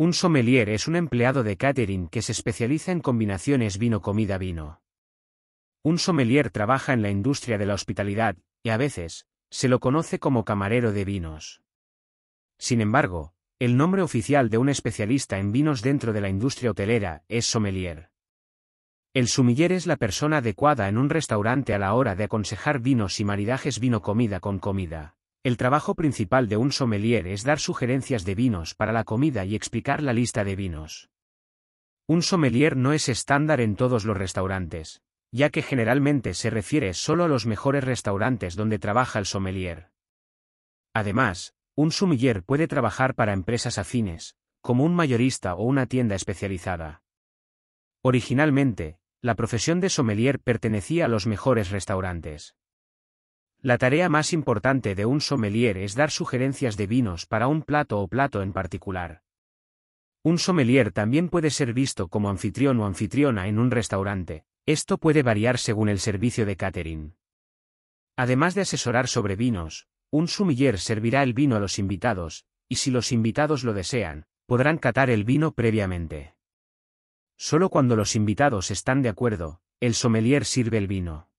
Un sommelier es un empleado de catering que se especializa en combinaciones vino-comida-vino. Un sommelier trabaja en la industria de la hospitalidad, y a veces, se lo conoce como camarero de vinos. Sin embargo, el nombre oficial de un especialista en vinos dentro de la industria hotelera es sommelier. El sumiller es la persona adecuada en un restaurante a la hora de aconsejar vinos y maridajes vino-comida con comida. El trabajo principal de un sommelier es dar sugerencias de vinos para la comida y explicar la lista de vinos. Un sommelier no es estándar en todos los restaurantes, ya que generalmente se refiere solo a los mejores restaurantes donde trabaja el sommelier. Además, un sommelier puede trabajar para empresas afines, como un mayorista o una tienda especializada. Originalmente, la profesión de sommelier pertenecía a los mejores restaurantes. La tarea más importante de un sommelier es dar sugerencias de vinos para un plato o plato en particular. Un sommelier también puede ser visto como anfitrión o anfitriona en un restaurante, esto puede variar según el servicio de catering. Además de asesorar sobre vinos, un sommelier servirá el vino a los invitados, y si los invitados lo desean, podrán catar el vino previamente. Solo cuando los invitados están de acuerdo, el sommelier sirve el vino.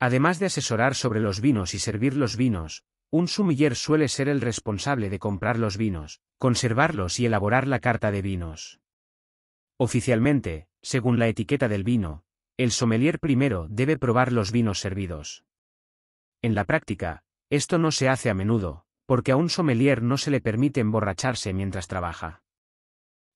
Además de asesorar sobre los vinos y servir los vinos, un sumiller suele ser el responsable de comprar los vinos, conservarlos y elaborar la carta de vinos. Oficialmente, según la etiqueta del vino, el sommelier primero debe probar los vinos servidos. En la práctica, esto no se hace a menudo, porque a un sommelier no se le permite emborracharse mientras trabaja.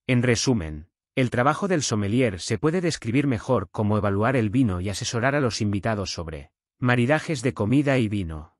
En resumen, el trabajo del sommelier se puede describir mejor como evaluar el vino y asesorar a los invitados sobre Maridajes de comida y vino.